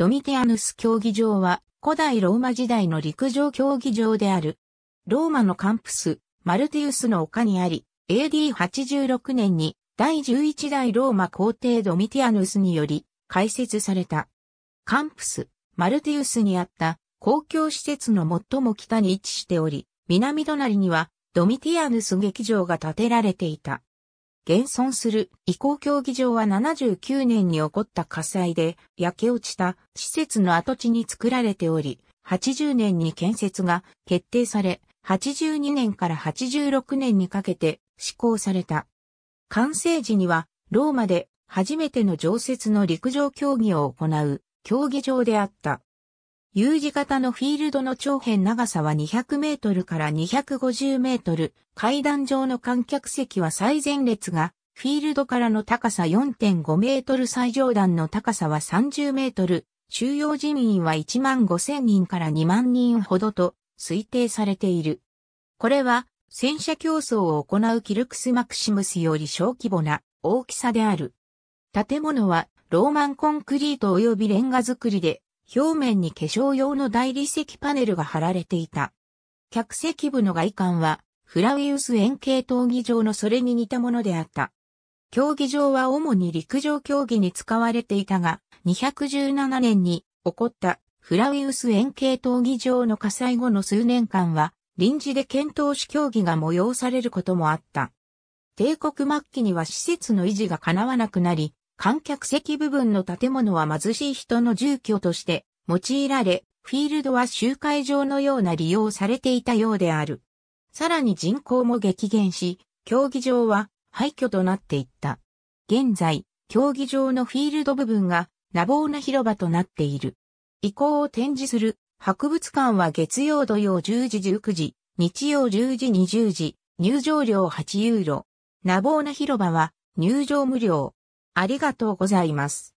ドミティアヌス競技場は古代ローマ時代の陸上競技場である。ローマのカンプス、マルティウスの丘にあり、AD86 年に第11代ローマ皇帝ドミティアヌスにより開設された。カンプス、マルティウスにあった公共施設の最も北に位置しており、南隣にはドミティアヌス劇場が建てられていた。現存する移行競技場は79年に起こった火災で焼け落ちた施設の跡地に作られており、80年に建設が決定され、82年から86年にかけて施行された。完成時にはローマで初めての常設の陸上競技を行う競技場であった。U 字型のフィールドの長辺長さは200メートルから250メートル、階段上の観客席は最前列が、フィールドからの高さ4.5メートル最上段の高さは30メートル、収容人員は1万5000人から2万人ほどと推定されている。これは戦車競争を行うキルクス・マクシムスより小規模な大きさである。建物はローマンコンクリート及びレンガ造りで表面に化粧用の大理石パネルが貼られていた。客席部の外観は、フラウィウス円形闘技場のそれに似たものであった。競技場は主に陸上競技に使われていたが、217年に起こったフラウィウス円形闘技場の火災後の数年間は、臨時で検討士競技が催されることもあった。帝国末期には施設の維持が叶わなくなり、観客席部分の建物は貧しい人の住居として用いられ、フィールドは集会場のような利用されていたようである。さらに人口も激減し、競技場は廃墟となっていった。現在、競技場のフィールド部分がナボーナ広場となっている。遺構を展示する博物館は月曜土曜10時19時、日曜10時20時、入場料8ユーロ。ナボーナ広場は入場無料。ありがとうございます。